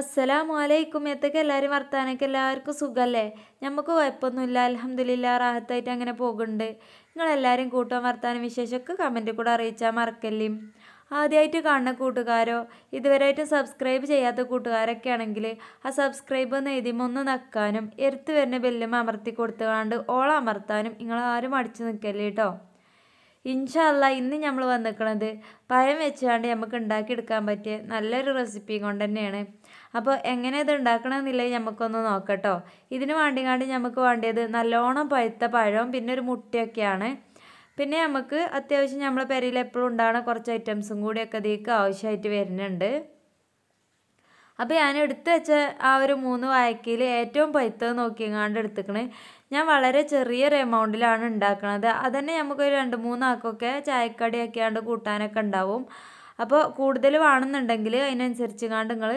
അസ്സലാമു അലൈക്കും എത്തൊക്കെ എല്ലാവരും വർത്താനൊക്കെ എല്ലാവർക്കും സുഖമല്ലേ നമുക്ക് കുഴപ്പമൊന്നുമില്ല അലഹമില്ല റാഹത്തായിട്ട് അങ്ങനെ പോകുന്നുണ്ട് നിങ്ങളെല്ലാവരും കൂട്ടം വർത്താനം വിശേഷമൊക്കെ കമൻറ്റ് കൂടെ അറിയിച്ചാൽ മറക്കല്ലേ ആദ്യമായിട്ട് കാണുന്ന കൂട്ടുകാരോ ഇതുവരെയായിട്ടും സബ്സ്ക്രൈബ് ചെയ്യാത്ത കൂട്ടുകാരൊക്കെ ആണെങ്കിൽ ആ സബ്സ്ക്രൈബ് ഒന്ന് എഴുതിമൊന്ന് നക്കാനും എരുത്ത് വരുന്ന ബെല്ലും അമർത്തി കൊടുത്തുകൊണ്ട് ഓൾ അമർത്താനും നിങ്ങൾ ആരും അടിച്ചു നിൽക്കല്ലേ കേട്ടോ ഇൻഷല്ല ഇന്ന് നമ്മൾ വന്നിരിക്കുന്നത് പഴം വെച്ചാണ്ട് നമുക്ക് ഉണ്ടാക്കിയെടുക്കാൻ പറ്റിയ നല്ലൊരു റെസിപ്പി കൊണ്ട് തന്നെയാണ് അപ്പോൾ എങ്ങനെ ഇത് ഉണ്ടാക്കണമെന്നില്ലേ നമുക്കൊന്ന് നോക്കട്ടോ ഇതിന് വേണ്ടിങ്ങാണ്ട് നമുക്ക് വേണ്ടത് നല്ലോണം പഴുത്ത പഴവും പിന്നെ ഒരു മുട്ടയൊക്കെയാണ് പിന്നെ നമുക്ക് അത്യാവശ്യം നമ്മളെ പെരയിൽ എപ്പോഴും ഉണ്ടാകുന്ന കുറച്ച് ഐറ്റംസും കൂടിയൊക്കെ അതിലേക്ക് ആവശ്യമായിട്ട് വരുന്നുണ്ട് അപ്പോൾ ഞാൻ എടുത്തു വെച്ച ആ ഒരു മൂന്ന് വായക്കയിൽ ഏറ്റവും പൈത്തത് നോക്കിയെങ്ങാണ്ട് എടുത്തുക്കണ് ഞാൻ വളരെ ചെറിയൊരു എമൗണ്ടിലാണ് ഉണ്ടാക്കുന്നത് അതന്നെ നമുക്കൊരു രണ്ട് മൂന്നാക്കൊക്കെ ആണ്ട് കൂട്ടാനൊക്കെ ഉണ്ടാവും അപ്പോൾ കൂടുതൽ വേണമെന്നുണ്ടെങ്കിൽ അതിനനുസരിച്ച് കാണ്ട് നിങ്ങൾ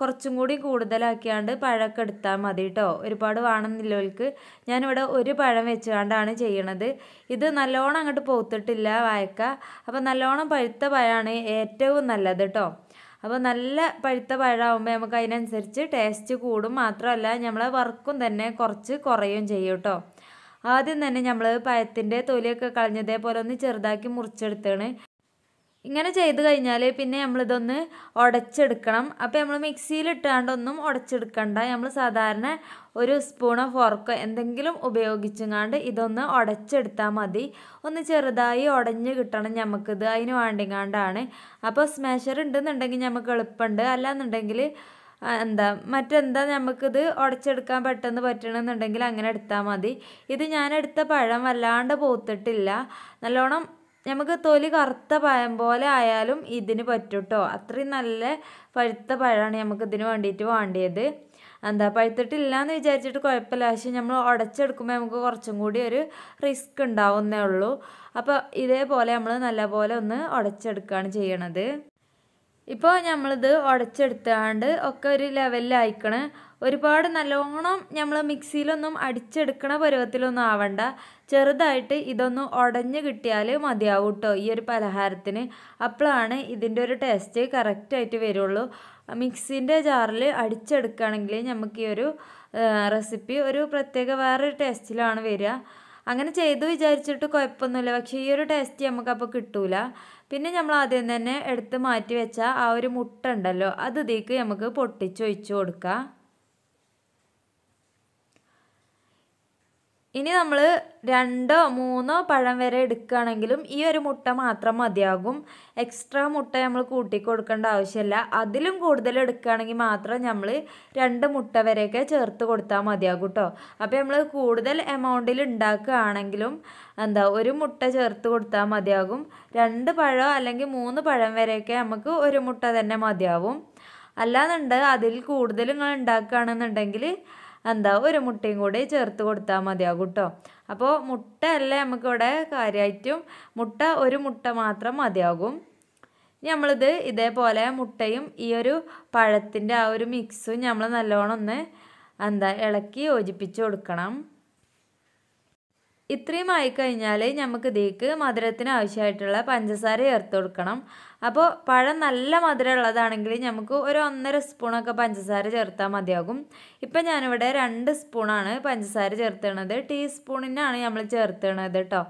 കുറച്ചും കൂടി കൂടുതലാക്കിയാണ്ട് പഴമൊക്കെ എടുത്താൽ മതി കേട്ടോ ഒരുപാട് വേണമെന്നില്ലവർക്ക് ഞാനിവിടെ ഒരു പഴം വെച്ചുകൊണ്ടാണ് ചെയ്യണത് ഇത് നല്ലോണം അങ്ങോട്ട് പോത്തിട്ടില്ല വായക്ക അപ്പോൾ നല്ലോണം പഴുത്ത പഴമാണ് ഏറ്റവും നല്ലത് കേട്ടോ അപ്പോൾ നല്ല പഴുത്ത പഴമാകുമ്പോൾ നമുക്ക് അതിനനുസരിച്ച് ടേസ്റ്റ് കൂടും മാത്രമല്ല നമ്മളെ വർക്കും തന്നെ കുറച്ച് കുറയും ചെയ്യും കേട്ടോ ആദ്യം തന്നെ നമ്മൾ പഴത്തിൻ്റെ തൊലിയൊക്കെ കളഞ്ഞതേപോലെ ഒന്ന് ചെറുതാക്കി മുറിച്ചെടുത്താണ് ഇങ്ങനെ ചെയ്ത് കഴിഞ്ഞാൽ പിന്നെ നമ്മളിതൊന്ന് ഉടച്ചെടുക്കണം അപ്പോൾ നമ്മൾ മിക്സിയിലിട്ടാണ്ടൊന്നും ഉടച്ചെടുക്കണ്ട നമ്മൾ സാധാരണ ഒരു സ്പൂണോ ഫോർക്കോ എന്തെങ്കിലും ഉപയോഗിച്ചങ്ങാണ്ട് ഇതൊന്ന് ഉടച്ചെടുത്താൽ മതി ഒന്ന് ചെറുതായി ഉടഞ്ഞ് കിട്ടണം നമുക്കിത് അതിന് വേണ്ടിങ്ങാണ്ടാണ് അപ്പോൾ സ്മാഷർ ഉണ്ടെന്നുണ്ടെങ്കിൽ നമുക്ക് എളുപ്പമുണ്ട് അല്ലാന്നുണ്ടെങ്കിൽ എന്താ മറ്റെന്താ നമുക്കിത് ഉടച്ചെടുക്കാൻ പെട്ടെന്ന് പറ്റണമെന്നുണ്ടെങ്കിൽ അങ്ങനെ എടുത്താൽ മതി ഇത് ഞാൻ എടുത്ത പഴം വല്ലാണ്ട് പോത്തിട്ടില്ല നല്ലോണം നമുക്ക് തൊലി കറുത്ത പഴം പോലെ ആയാലും ഇതിന് പറ്റും കേട്ടോ അത്രയും നല്ല പഴുത്ത പഴമാണ് നമുക്ക് ഇതിന് വേണ്ടിയിട്ട് വേണ്ടിയത് എന്താ പഴുത്തിട്ടില്ല എന്ന് വിചാരിച്ചിട്ട് കുഴപ്പമില്ല പക്ഷെ നമ്മൾ ഉടച്ചെടുക്കുമ്പോൾ നമുക്ക് കുറച്ചും കൂടി ഒരു റിസ്ക് ഉണ്ടാവുന്നേ ഉള്ളൂ അപ്പോൾ ഇതേപോലെ നമ്മൾ നല്ലപോലെ ഒന്ന് ഉടച്ചെടുക്കുകയാണ് ചെയ്യണത് ഇപ്പോൾ നമ്മളിത് ഉടച്ചെടുത്താണ്ട് ഒക്കെ ഒരു ലെവലിലായിക്കണ് ഒരുപാട് നല്ലോണം നമ്മൾ മിക്സിയിലൊന്നും അടിച്ചെടുക്കണ പരുവത്തിലൊന്നും ആവണ്ട ചെറുതായിട്ട് ഇതൊന്ന് ഉടഞ്ഞു കിട്ടിയാൽ മതിയാവും കേട്ടോ ഈ ഒരു പലഹാരത്തിന് അപ്പോഴാണ് ഇതിൻ്റെ ഒരു ടേസ്റ്റ് കറക്റ്റായിട്ട് വരുള്ളൂ മിക്സിൻ്റെ ജാറിൽ അടിച്ചെടുക്കുകയാണെങ്കിൽ നമുക്ക് ഈ ഒരു റെസിപ്പി ഒരു പ്രത്യേക വേറൊരു ടേസ്റ്റിലാണ് വരിക അങ്ങനെ ചെയ്തു വിചാരിച്ചിട്ട് കുഴപ്പമൊന്നുമില്ല പക്ഷേ ഈ ഒരു ടേസ്റ്റ് നമുക്കപ്പോൾ കിട്ടൂല പിന്നെ നമ്മൾ ആദ്യം തന്നെ എടുത്ത് മാറ്റി വെച്ച ആ ഒരു മുട്ട ഉണ്ടല്ലോ അത് ഇതിലേക്ക് നമുക്ക് പൊട്ടിച്ചൊഴിച്ചു കൊടുക്കാം ഇനി നമ്മൾ രണ്ടോ മൂന്നോ പഴം വരെ എടുക്കുകയാണെങ്കിലും ഈ ഒരു മുട്ട മാത്രം മതിയാകും എക്സ്ട്രാ മുട്ട നമ്മൾ കൂട്ടി കൊടുക്കേണ്ട ആവശ്യമില്ല അതിലും കൂടുതൽ എടുക്കുകയാണെങ്കിൽ മാത്രം നമ്മൾ രണ്ട് മുട്ട വരെയൊക്കെ ചേർത്ത് കൊടുത്താൽ മതിയാകും കേട്ടോ അപ്പോൾ നമ്മൾ കൂടുതൽ എമൗണ്ടിൽ ഉണ്ടാക്കുകയാണെങ്കിലും എന്താ ഒരു മുട്ട ചേർത്ത് കൊടുത്താൽ മതിയാകും രണ്ട് പഴം അല്ലെങ്കിൽ മൂന്ന് പഴം വരെയൊക്കെ നമുക്ക് ഒരു മുട്ട തന്നെ മതിയാവും അല്ലാന്നുണ്ട് അതിൽ കൂടുതൽ നിങ്ങൾ ഉണ്ടാക്കുകയാണെന്നുണ്ടെങ്കിൽ എന്താ ഒരു മുട്ടയും കൂടി ചേർത്ത് കൊടുത്താൽ മതിയാകും കേട്ടോ അപ്പോൾ മുട്ട അല്ലേ നമുക്കിവിടെ കാര്യമായിട്ടും മുട്ട ഒരു മുട്ട മാത്രം മതിയാകും നമ്മളിത് ഇതേപോലെ മുട്ടയും ഈ ഒരു പഴത്തിൻ്റെ ആ ഒരു മിക്സും നമ്മൾ നല്ലോണം ഒന്ന് എന്താ ഇളക്കി യോജിപ്പിച്ച് കൊടുക്കണം ഇത്രയും ആയിക്കഴിഞ്ഞാൽ നമുക്ക് ഇതേക്ക് മധുരത്തിന് ആവശ്യമായിട്ടുള്ള പഞ്ചസാര ചേർത്ത് കൊടുക്കണം അപ്പോൾ പഴം നല്ല മധുരം ഉള്ളതാണെങ്കിൽ നമുക്ക് ഒരു ഒന്നര സ്പൂണൊക്കെ പഞ്ചസാര ചേർത്താൽ മതിയാകും ഇപ്പം ഞാനിവിടെ രണ്ട് സ്പൂണാണ് പഞ്ചസാര ചേർത്തണത് ടീസ്പൂണിനാണ് നമ്മൾ ചേർത്തണത് കേട്ടോ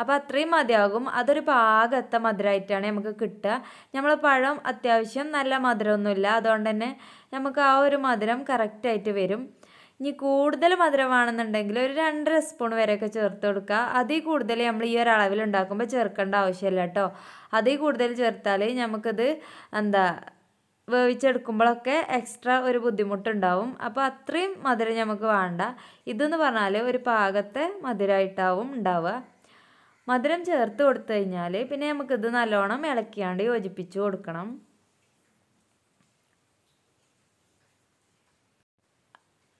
അപ്പം അത്രയും മതിയാകും അതൊരു പാകത്ത മധുരമായിട്ടാണ് നമുക്ക് കിട്ടുക നമ്മൾ പഴം അത്യാവശ്യം നല്ല മധുരമൊന്നുമില്ല അതുകൊണ്ട് തന്നെ നമുക്ക് ആ ഒരു മധുരം കറക്റ്റായിട്ട് വരും ഇനി കൂടുതൽ മധുരമാണെന്നുണ്ടെങ്കിൽ ഒരു രണ്ടര സ്പൂൺ വരെയൊക്കെ ചേർത്ത് കൊടുക്കുക അതിൽ കൂടുതൽ നമ്മൾ ഈ ഒരു അളവിൽ ഉണ്ടാക്കുമ്പോൾ ചേർക്കേണ്ട ആവശ്യമില്ല കേട്ടോ അതിൽ കൂടുതൽ ചേർത്താൽ നമുക്കത് എന്താ വേവിച്ചെടുക്കുമ്പോഴൊക്കെ എക്സ്ട്രാ ഒരു ബുദ്ധിമുട്ടുണ്ടാവും അപ്പോൾ അത്രയും മധുരം നമുക്ക് വേണ്ട ഇതെന്ന് പറഞ്ഞാൽ ഒരു പാകത്തെ മധുരമായിട്ടാവും ഉണ്ടാവുക മധുരം ചേർത്ത് കൊടുത്തു കഴിഞ്ഞാൽ പിന്നെ നമുക്കിത് നല്ലോണം ഇളക്കിയാണ്ട് യോജിപ്പിച്ച് കൊടുക്കണം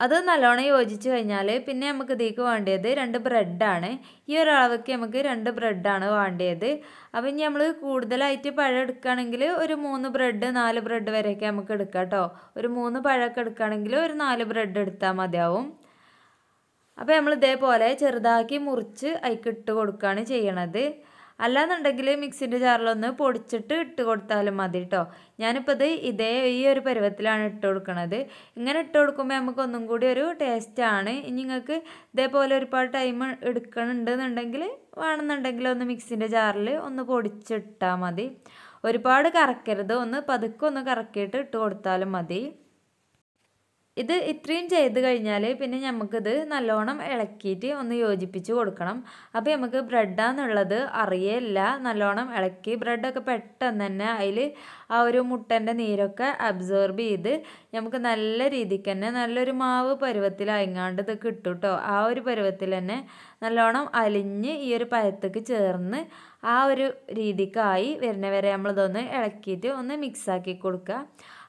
അത് നല്ലോണം യോജിച്ച് കഴിഞ്ഞാൽ പിന്നെ നമുക്ക് ഇതിലേക്ക് വേണ്ടത് രണ്ട് ബ്രെഡാണ് ഈ ഒരളവയ്ക്ക് നമുക്ക് രണ്ട് ബ്രെഡാണ് വേണ്ടത് അപ്പം ഇനി നമ്മൾ കൂടുതലായിട്ട് പഴം എടുക്കുകയാണെങ്കിൽ ഒരു മൂന്ന് ബ്രെഡ് നാല് ബ്രെഡ് വരെയൊക്കെ നമുക്ക് എടുക്കാം കേട്ടോ ഒരു മൂന്ന് പഴമൊക്കെ എടുക്കുകയാണെങ്കിൽ ഒരു നാല് ബ്രെഡ് എടുത്താൽ മതിയാവും അപ്പോൾ നമ്മൾ ഇതേപോലെ ചെറുതാക്കി മുറിച്ച് അതിക്കിട്ട് കൊടുക്കുകയാണ് ചെയ്യണത് അല്ലാന്നുണ്ടെങ്കിൽ മിക്സിൻ്റെ ജാറിലൊന്ന് പൊടിച്ചിട്ട് ഇട്ട് കൊടുത്താലും മതി കേട്ടോ ഞാനിപ്പോൾ ഇത് ഇതേ ഈ ഒരു പരുവത്തിലാണ് ഇട്ട് കൊടുക്കുന്നത് ഇങ്ങനെ ഇട്ട് കൊടുക്കുമ്പോൾ നമുക്ക് ഒന്നും കൂടി ഒരു ടേസ്റ്റാണ് ഇനി നിങ്ങൾക്ക് ഇതേപോലെ ഒരുപാട് ടൈം എടുക്കണുണ്ടെന്നുണ്ടെങ്കിൽ വേണമെന്നുണ്ടെങ്കിൽ ഒന്ന് മിക്സിൻ്റെ ജാറിൽ ഒന്ന് പൊടിച്ചിട്ടാൽ മതി ഒരുപാട് കറക്കരുത് ഒന്ന് പതുക്കെ ഒന്ന് കറക്കിയിട്ട് ഇട്ട് കൊടുത്താലും മതി ഇത് ഇത്രയും ചെയ്ത് കഴിഞ്ഞാൽ പിന്നെ നമുക്കിത് നല്ലോണം ഇളക്കിയിട്ട് ഒന്ന് യോജിപ്പിച്ച് കൊടുക്കണം അപ്പോൾ നമുക്ക് ബ്രെഡാന്നുള്ളത് അറിയില്ല നല്ലോണം ഇളക്കി ബ്രെഡൊക്കെ പെട്ടെന്ന് തന്നെ അതിൽ ആ ഒരു മുട്ടൻ്റെ നീരൊക്കെ അബ്സോർബ് ചെയ്ത് നമുക്ക് നല്ല രീതിക്ക് തന്നെ നല്ലൊരു മാവ് പരുവത്തിലായിങ്ങാണ്ട് ഇത് കിട്ടും കേട്ടോ ആ ഒരു പരുവത്തിൽ തന്നെ നല്ലോണം അലിഞ്ഞ് ഈ ഒരു പഴത്തേക്ക് ചേർന്ന് ആ ഒരു രീതിക്കായി വരുന്നവരെ നമ്മളിതൊന്ന് ഇളക്കിയിട്ട് ഒന്ന് മിക്സാക്കി കൊടുക്കുക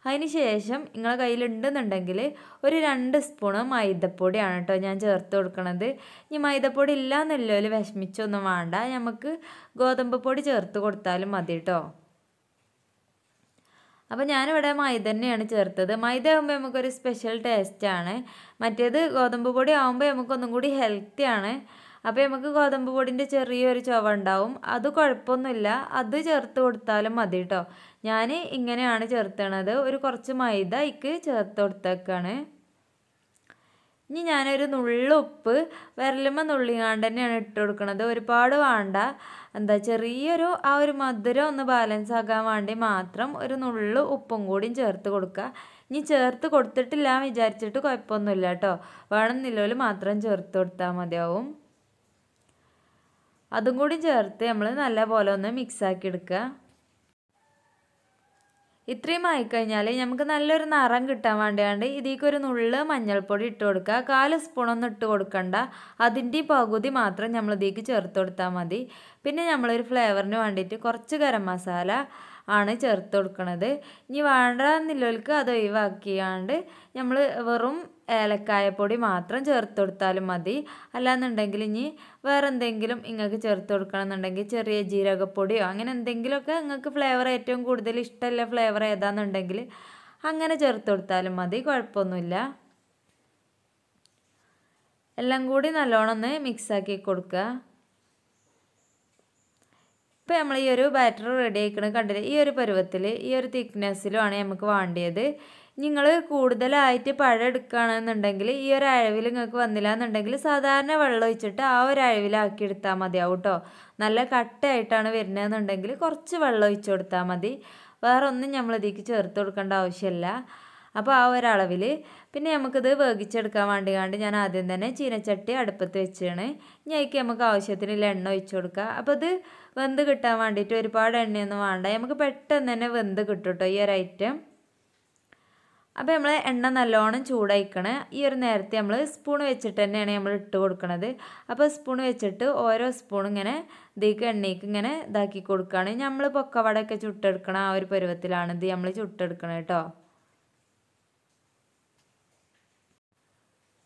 അതിന് ശേഷം നിങ്ങളെ കയ്യിലുണ്ടെന്നുണ്ടെങ്കിൽ ഒരു രണ്ട് സ്പൂണ് മൈദപ്പൊടിയാണ് കേട്ടോ ഞാൻ ചേർത്ത് കൊടുക്കണത് ഇനി മൈദപ്പൊടി ഇല്ല എന്നല്ലോ വിഷമിച്ചൊന്നും വേണ്ട നമുക്ക് ഗോതമ്പ് പൊടി ചേർത്ത് കൊടുത്താലും മതി കേട്ടോ അപ്പോൾ ഞാനിവിടെ മൈദ തന്നെയാണ് ചേർത്തത് മൈദ ആകുമ്പോൾ നമുക്കൊരു സ്പെഷ്യൽ ടേസ്റ്റാണ് മറ്റേത് ഗോതമ്പ് പൊടി ആകുമ്പോൾ നമുക്കൊന്നും കൂടി ഹെൽത്തിയാണ് അപ്പോൾ നമുക്ക് ഗോതമ്പ് പൊടിൻ്റെ ചെറിയൊരു ചുവ ഉണ്ടാവും അത് കുഴപ്പമൊന്നുമില്ല അത് ചേർത്ത് കൊടുത്താലും മതി കേട്ടോ ഞാൻ ഇങ്ങനെയാണ് ചേർത്തണത് ഒരു കുറച്ച് മൈദ ഇക്ക് ചേർത്ത് കൊടുത്തേക്കാണ് ഇനി ഞാനൊരു നുള്ളു ഉപ്പ് വിരലുമ്മ നുള്ളിയാണ്ട് തന്നെയാണ് ഇട്ട് കൊടുക്കുന്നത് ഒരുപാട് വേണ്ട എന്താ ചെറിയൊരു ആ ഒരു മധുരം ഒന്ന് ബാലൻസ് ആക്കാൻ വേണ്ടി മാത്രം ഒരു നുള്ളു ഉപ്പും കൂടിയും ചേർത്ത് കൊടുക്കുക ഇനി ചേർത്ത് കൊടുത്തിട്ടില്ല വിചാരിച്ചിട്ട് കുഴപ്പമൊന്നുമില്ല കേട്ടോ വേണമെന്നില്ലോല് മാത്രം ചേർത്ത് കൊടുത്താൽ മതിയാവും അതും കൂടി ചേർത്ത് നമ്മൾ നല്ല പോലെ ഒന്ന് മിക്സാക്കി എടുക്കുക ഇത്രയും ആയിക്കഴിഞ്ഞാൽ നമുക്ക് നല്ലൊരു നിറം കിട്ടാൻ വേണ്ടിയാണ്ട് ഒരു നുള്ള് മഞ്ഞൾപ്പൊടി ഇട്ട് കൊടുക്കുക കാല് സ്പൂണൊന്നും ഇട്ട് കൊടുക്കണ്ട അതിൻ്റെ പകുതി മാത്രം നമ്മൾ ഇതിലേക്ക് ചേർത്ത് കൊടുത്താൽ മതി പിന്നെ നമ്മളൊരു ഫ്ലേവറിന് വേണ്ടിയിട്ട് കുറച്ച് ഗരം മസാല ആണ് ചേർത്ത് കൊടുക്കുന്നത് ഇനി വേണ്ട എന്നുള്ളവർക്ക് അത് ഒഴിവാക്കിയാണ്ട് നമ്മൾ വെറും ഏലക്കായപ്പൊടി മാത്രം ചേർത്ത് കൊടുത്താലും മതി അല്ലാന്നുണ്ടെങ്കിൽ ഇനി വേറെ എന്തെങ്കിലും നിങ്ങൾക്ക് ചേർത്ത് കൊടുക്കണമെന്നുണ്ടെങ്കിൽ ചെറിയ ജീരകപ്പൊടിയോ അങ്ങനെ എന്തെങ്കിലുമൊക്കെ നിങ്ങൾക്ക് ഫ്ലേവർ ഏറ്റവും കൂടുതൽ ഇഷ്ടമുള്ള ഫ്ലേവർ ഏതാണെന്നുണ്ടെങ്കിൽ അങ്ങനെ ചേർത്ത് കൊടുത്താലും മതി കുഴപ്പമൊന്നുമില്ല എല്ലാം കൂടി നല്ലോണം ഒന്ന് മിക്സാക്കി കൊടുക്കുക ഇപ്പോൾ നമ്മൾ ഈ ഒരു ബാറ്റർ റെഡി ആയിക്കണ കണ്ടില്ല ഈ ഒരു പരുവത്തിൽ ഈ ഒരു തിക്നെസ്സിലുമാണ് നമുക്ക് വേണ്ടിയത് നിങ്ങൾ കൂടുതലായിട്ട് പഴം എടുക്കുകയാണെന്നുണ്ടെങ്കിൽ ഈ ഒരു അഴവിൽ നിങ്ങൾക്ക് വന്നില്ല എന്നുണ്ടെങ്കിൽ സാധാരണ വെള്ളം ഒഴിച്ചിട്ട് ആ ഒരു അഴവിലാക്കി എടുത്താൽ മതിയാവും കേട്ടോ നല്ല കട്ടയായിട്ടാണ് വരുന്നതെന്നുണ്ടെങ്കിൽ കുറച്ച് വെള്ളം ഒഴിച്ചു കൊടുത്താൽ മതി വേറെ ഒന്നും നമ്മളിതിലേക്ക് ചേർത്ത് കൊടുക്കേണ്ട ആവശ്യമില്ല അപ്പോൾ ആ ഒരളവിൽ പിന്നെ നമുക്കിത് വേഗിച്ചെടുക്കാൻ വേണ്ടി കണ്ട് ഞാൻ ആദ്യം തന്നെ ചീനച്ചട്ടി അടുപ്പത്ത് വെച്ചാണ് ഇനി അതിക്ക് നമുക്ക് ആവശ്യത്തിനുള്ള എണ്ണ ഒഴിച്ചു കൊടുക്കുക അപ്പോൾ ഇത് വെന്ത് കിട്ടാൻ വേണ്ടിയിട്ട് ഒരുപാട് എണ്ണയൊന്നും വേണ്ട നമുക്ക് പെട്ടെന്ന് തന്നെ വെന്ത് കിട്ടും കേട്ടോ ഈ ഒരു ഐറ്റം അപ്പോൾ നമ്മൾ എണ്ണ നല്ലോണം ചൂടായിക്കണേ ഈ ഒരു നേരത്തെ നമ്മൾ സ്പൂൺ വെച്ചിട്ട് തന്നെയാണ് നമ്മൾ ഇട്ട് കൊടുക്കുന്നത് അപ്പോൾ സ്പൂൺ വെച്ചിട്ട് ഓരോ സ്പൂൺ ഇങ്ങനെ ഇതേക്ക് എണ്ണയ്ക്ക് ഇങ്ങനെ ഇതാക്കി കൊടുക്കുകയാണ് നമ്മൾ പൊക്കവടയൊക്കെ ചുട്ടെടുക്കണ ആ ഒരു പരുവത്തിലാണ് ഇത് നമ്മൾ ചുട്ടെടുക്കണം കേട്ടോ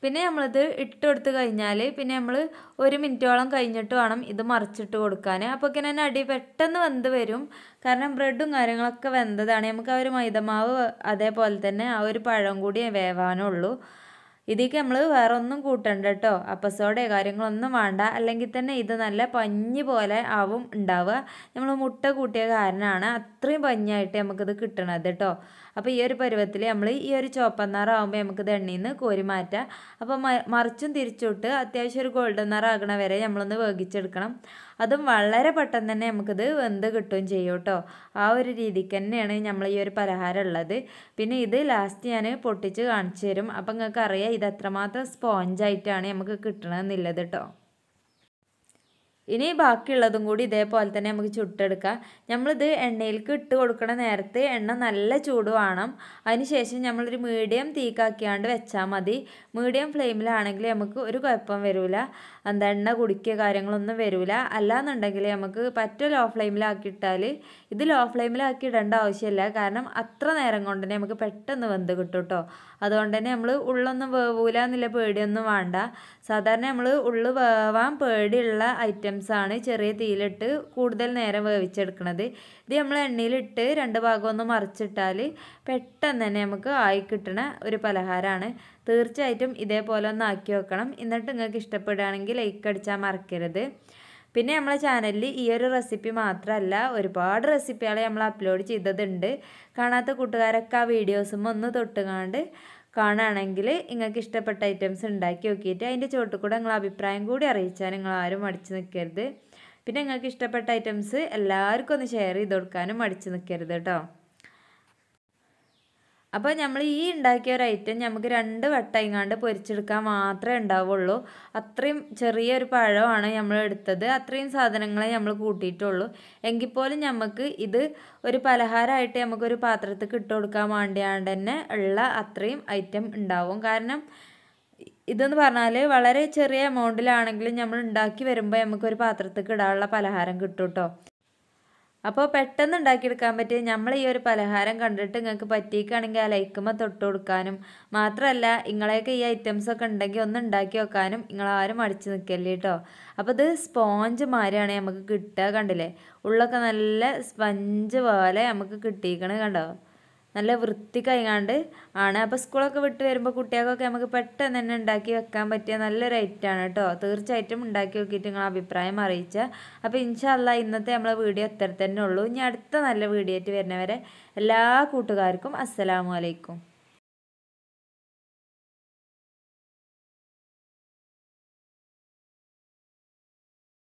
പിന്നെ നമ്മളിത് ഇട്ട് കൊടുത്ത് കഴിഞ്ഞാൽ പിന്നെ നമ്മൾ ഒരു മിനിറ്റോളം കഴിഞ്ഞിട്ട് വേണം ഇത് മറിച്ചിട്ട് കൊടുക്കാൻ അപ്പോൾ ഇങ്ങനെ തന്നെ അടി പെട്ടെന്ന് വെന്ത് വരും കാരണം ബ്രെഡും കാര്യങ്ങളൊക്കെ വെന്തതാണ് നമുക്ക് ആ ഒരു മൈദമാവ് അതേപോലെ തന്നെ ആ ഒരു പഴം കൂടി വേവാനുള്ളൂ ഇതിലേക്ക് നമ്മൾ വേറെ ഒന്നും കൂട്ടണ്ട കേട്ടോ അപ്പസോഡയോ കാര്യങ്ങളൊന്നും വേണ്ട അല്ലെങ്കിൽ തന്നെ ഇത് നല്ല പഞ്ഞി പോലെ ആവും ഉണ്ടാവുക നമ്മൾ മുട്ട കൂട്ടിയ കാരണമാണ് അത്രയും പഞ്ഞായിട്ട് നമുക്കിത് കിട്ടണത് കേട്ടോ അപ്പോൾ ഈ ഒരു പരുവത്തിൽ നമ്മൾ ഈ ഒരു ചുവപ്പൻ നമുക്ക് നമുക്കിത് എണ്ണയിൽ നിന്ന് കോരി മാറ്റാം അപ്പോൾ മറിച്ചും തിരിച്ചിട്ട് അത്യാവശ്യം ഒരു ഗോൾഡൻ നിറാകണ വരെ നമ്മളൊന്ന് വേഗിച്ചെടുക്കണം അതും വളരെ പെട്ടെന്ന് തന്നെ നമുക്കിത് വെന്ത് കിട്ടുകയും ചെയ്യും കേട്ടോ ആ ഒരു രീതിക്ക് തന്നെയാണ് നമ്മൾ ഈ ഒരു പലഹാരം ഉള്ളത് പിന്നെ ഇത് ലാസ്റ്റ് ഞാൻ പൊട്ടിച്ച് കാണിച്ചു തരും അപ്പം നിങ്ങൾക്ക് അറിയാം ഇത് എത്രമാത്രം സ്പോഞ്ചായിട്ടാണ് നമുക്ക് കിട്ടണമെന്നുള്ളത് കേട്ടോ ഇനി ബാക്കിയുള്ളതും കൂടി ഇതേപോലെ തന്നെ നമുക്ക് ചുട്ടെടുക്കാം നമ്മളിത് എണ്ണയിലേക്ക് ഇട്ട് കൊടുക്കണ നേരത്ത് എണ്ണ നല്ല ചൂട് വേണം അതിനുശേഷം നമ്മളൊരു മീഡിയം തീക്കാക്കിയാണ്ട് വെച്ചാൽ മതി മീഡിയം ഫ്ലെയിമിലാണെങ്കിൽ നമുക്ക് ഒരു കുഴപ്പം വരില്ല എന്താ എണ്ണ കുടിക്കുക കാര്യങ്ങളൊന്നും വരില്ല അല്ലാന്നുണ്ടെങ്കിൽ നമുക്ക് പറ്റ ലോ ഫ്ലെയിമിലാക്കിയിട്ടാൽ ഇത് ലോ ഫ്ലെയിമിലാക്കി ഇടേണ്ട ആവശ്യമില്ല കാരണം അത്ര നേരം കൊണ്ട് തന്നെ നമുക്ക് പെട്ടെന്ന് വെന്ത് കിട്ടും കേട്ടോ അതുകൊണ്ട് തന്നെ നമ്മൾ ഉള്ളൊന്നും വേവൂല എന്നുള്ള പേടിയൊന്നും വേണ്ട സാധാരണ നമ്മൾ ഉള്ള് വേവാൻ പേടിയുള്ള ഐറ്റംസാണ് ചെറിയ തീയിലിട്ട് കൂടുതൽ നേരം വേവിച്ചെടുക്കുന്നത് ഇത് നമ്മൾ എണ്ണയിലിട്ട് രണ്ട് ഭാഗം ഒന്ന് മറിച്ചിട്ടാൽ പെട്ടെന്ന് തന്നെ നമുക്ക് ആയി കിട്ടുന്ന ഒരു പലഹാരമാണ് തീർച്ചയായിട്ടും ഇതേപോലെ ഒന്ന് ആക്കി വെക്കണം എന്നിട്ട് നിങ്ങൾക്ക് ഇഷ്ടപ്പെടുകയാണെങ്കിൽ ലൈക്ക് അടിച്ചാൽ മറക്കരുത് പിന്നെ നമ്മളെ ചാനലിൽ ഈ ഒരു റെസിപ്പി മാത്രമല്ല ഒരുപാട് റെസിപ്പികൾ നമ്മൾ അപ്ലോഡ് ചെയ്തതുണ്ട് കാണാത്ത കൂട്ടുകാരൊക്കെ ആ വീഡിയോസും ഒന്ന് തൊട്ടുകാണ്ട് കാണുകയാണെങ്കിൽ നിങ്ങൾക്ക് ഇഷ്ടപ്പെട്ട ഐറ്റംസ് ഉണ്ടാക്കി നോക്കിയിട്ട് അതിൻ്റെ ചോട്ടിൽ കൂടെ നിങ്ങളെ അഭിപ്രായം കൂടി അറിയിച്ചാൽ നിങ്ങൾ ആരും മടിച്ചു നിൽക്കരുത് പിന്നെ നിങ്ങൾക്ക് ഇഷ്ടപ്പെട്ട ഐറ്റംസ് എല്ലാവർക്കും ഒന്ന് ഷെയർ ചെയ്ത് കൊടുക്കാനും മടിച്ചു നിൽക്കരുത് കേട്ടോ അപ്പോൾ നമ്മൾ ഈ ഉണ്ടാക്കിയ ഒരു ഐറ്റം നമുക്ക് രണ്ട് വട്ടയെങ്ങാണ്ട് പൊരിച്ചെടുക്കാൻ മാത്രമേ ഉണ്ടാവുള്ളൂ അത്രയും ചെറിയൊരു പഴമാണ് നമ്മൾ എടുത്തത് അത്രയും സാധനങ്ങളെ നമ്മൾ കൂട്ടിയിട്ടുള്ളൂ എങ്കിൽ പോലും നമുക്ക് ഇത് ഒരു പലഹാരമായിട്ട് നമുക്കൊരു പാത്രത്തിൽ ഇട്ട് കൊടുക്കാൻ വേണ്ടിയാണ്ട് തന്നെ ഉള്ള അത്രയും ഐറ്റം ഉണ്ടാവും കാരണം ഇതെന്ന് പറഞ്ഞാൽ വളരെ ചെറിയ എമൗണ്ടിലാണെങ്കിലും നമ്മൾ ഉണ്ടാക്കി വരുമ്പോൾ നമുക്കൊരു പാത്രത്തിൽ ഇടാനുള്ള പലഹാരം കിട്ടും കേട്ടോ അപ്പോൾ പെട്ടെന്ന് ഉണ്ടാക്കിയെടുക്കാൻ പറ്റിയ നമ്മൾ ഈ ഒരു പലഹാരം കണ്ടിട്ട് നിങ്ങൾക്ക് പറ്റിയിക്കാണെങ്കിൽ ആ ലൈക്കുമ്പോൾ തൊട്ട് കൊടുക്കാനും മാത്രമല്ല നിങ്ങളെയൊക്കെ ഈ ഐറ്റംസ് ഒക്കെ ഉണ്ടെങ്കിൽ ഒന്ന് ഉണ്ടാക്കി വെക്കാനും നിങ്ങളാരും അടിച്ചു നിൽക്കല്ലേ കേട്ടോ അപ്പോൾ ഇത് സ്പോഞ്ച് മാരിയാണ് നമുക്ക് കിട്ടുക കണ്ടില്ലേ ഉള്ളൊക്കെ നല്ല സ്പഞ്ച് പോലെ നമുക്ക് കിട്ടിയിരിക്കണേ കണ്ടോ നല്ല കൈകാണ്ട് ആണ് അപ്പം സ്കൂളൊക്കെ വിട്ട് വരുമ്പോൾ കുട്ടികൾക്കൊക്കെ നമുക്ക് പെട്ടെന്ന് തന്നെ ഉണ്ടാക്കി വെക്കാൻ പറ്റിയ നല്ലൊരു ഐറ്റമാണ് കേട്ടോ തീർച്ചയായിട്ടും ഉണ്ടാക്കി നോക്കിയിട്ട് നിങ്ങൾ അഭിപ്രായം അറിയിച്ച അപ്പോൾ ഇൻഷല്ല ഇന്നത്തെ നമ്മളെ വീഡിയോ എത്ര തന്നെ ഉള്ളൂ ഇനി അടുത്ത നല്ല വീഡിയോ ആയിട്ട് വരുന്നവരെ എല്ലാ കൂട്ടുകാർക്കും അസ്സലാമലൈക്കും